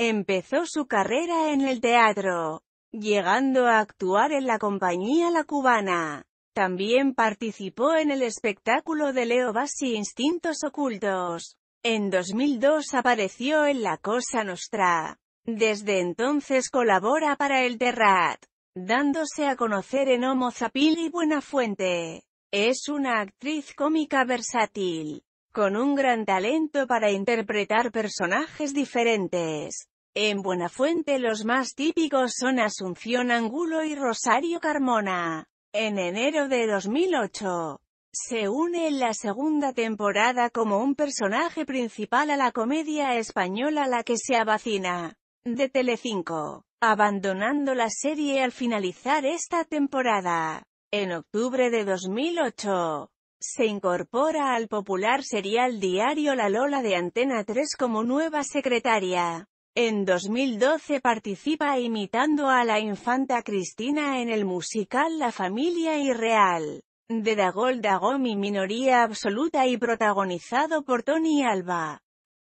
Empezó su carrera en el teatro, llegando a actuar en la compañía La Cubana. También participó en el espectáculo de Leo Bassi Instintos Ocultos. En 2002 apareció en La Cosa Nostra. Desde entonces colabora para el Terrat, dándose a conocer en Homo Zapil y Buenafuente. Es una actriz cómica versátil con un gran talento para interpretar personajes diferentes. En Buenafuente los más típicos son Asunción Angulo y Rosario Carmona. En enero de 2008, se une en la segunda temporada como un personaje principal a la comedia española La que se abacina. de Telecinco, abandonando la serie al finalizar esta temporada. En octubre de 2008, se incorpora al popular serial diario La Lola de Antena 3 como nueva secretaria. En 2012 participa imitando a la infanta Cristina en el musical La Familia Real, de Dagol Dagomi Minoría Absoluta y protagonizado por Tony Alba.